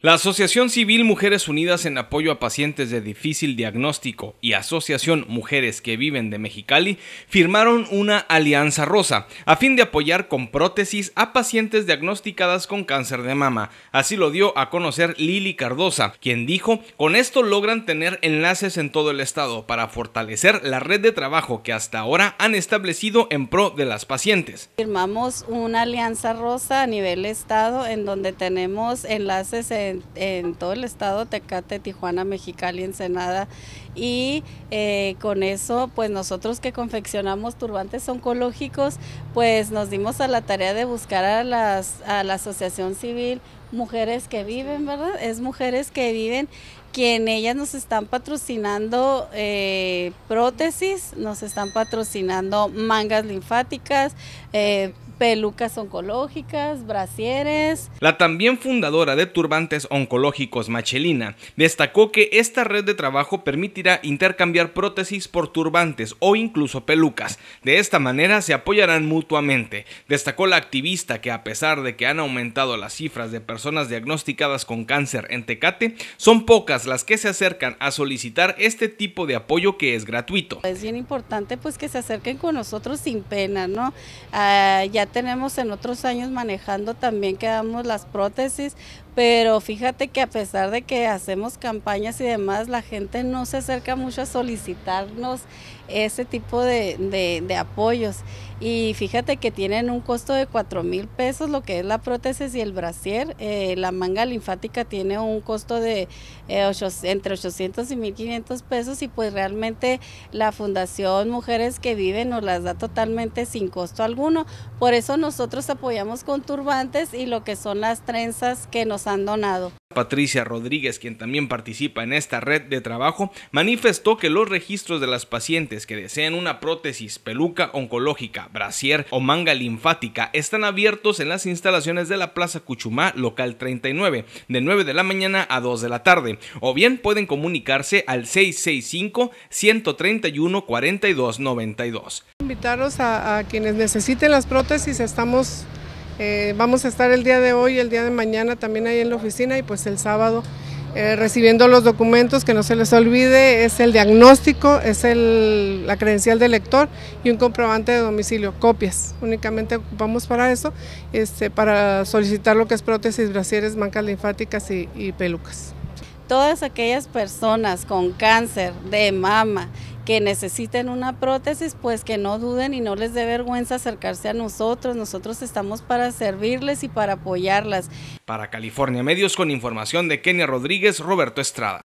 La Asociación Civil Mujeres Unidas en Apoyo a Pacientes de Difícil Diagnóstico y Asociación Mujeres que Viven de Mexicali firmaron una alianza rosa a fin de apoyar con prótesis a pacientes diagnosticadas con cáncer de mama. Así lo dio a conocer Lili Cardosa, quien dijo, con esto logran tener enlaces en todo el estado para fortalecer la red de trabajo que hasta ahora han establecido en pro de las pacientes. Firmamos una alianza rosa a nivel estado en donde tenemos enlaces en en, todo el estado, Tecate, Tijuana, Mexicali, Ensenada. Y eh, con eso, pues nosotros que confeccionamos turbantes oncológicos, pues nos dimos a la tarea de buscar a, las, a la asociación civil mujeres que viven, ¿verdad? Es mujeres que viven quien ellas nos están patrocinando eh, prótesis, nos están patrocinando mangas linfáticas, eh, pelucas oncológicas, brasieres. La también fundadora de Turbantes Oncológicos Machelina destacó que esta red de trabajo permitirá intercambiar prótesis por turbantes o incluso pelucas. De esta manera se apoyarán mutuamente. Destacó la activista que a pesar de que han aumentado las cifras de personas diagnosticadas con cáncer en Tecate, son pocas las que se acercan a solicitar este tipo de apoyo que es gratuito. Es bien importante pues que se acerquen con nosotros sin pena, ¿no? Ah, ya tenemos en otros años manejando también que damos las prótesis, pero fíjate que a pesar de que hacemos campañas y demás, la gente no se acerca mucho a solicitarnos ese tipo de, apoyos. Y fíjate que tienen un costo de 4 mil pesos, lo que es la prótesis y el brasier. Eh, la manga linfática tiene un costo de eh, entre 800 y 1500 pesos y pues realmente la Fundación Mujeres que Viven nos las da totalmente sin costo alguno. Por eso nosotros apoyamos con turbantes y lo que son las trenzas que nos han donado. Patricia Rodríguez, quien también participa en esta red de trabajo, manifestó que los registros de las pacientes que deseen una prótesis, peluca oncológica, brasier o manga linfática están abiertos en las instalaciones de la Plaza Cuchumá, local 39, de 9 de la mañana a 2 de la tarde, o bien pueden comunicarse al 665 131 4292 Invitaros a, quienes necesiten las prótesis, estamos, eh, vamos a estar el día de hoy, el día de mañana también ahí en la oficina y pues el sábado eh, recibiendo los documentos, que no se les olvide, es el diagnóstico, es el, la credencial del lector y un comprobante de domicilio, copias, únicamente ocupamos para eso, este, para solicitar lo que es prótesis, brasieres, mancas linfáticas y pelucas todas aquellas personas con cáncer de mama que necesiten una prótesis, pues que no duden y no les dé vergüenza acercarse a nosotros. Nosotros estamos para servirles y para apoyarlas. Para California Medios con información de Kenia Rodríguez, Roberto Estrada.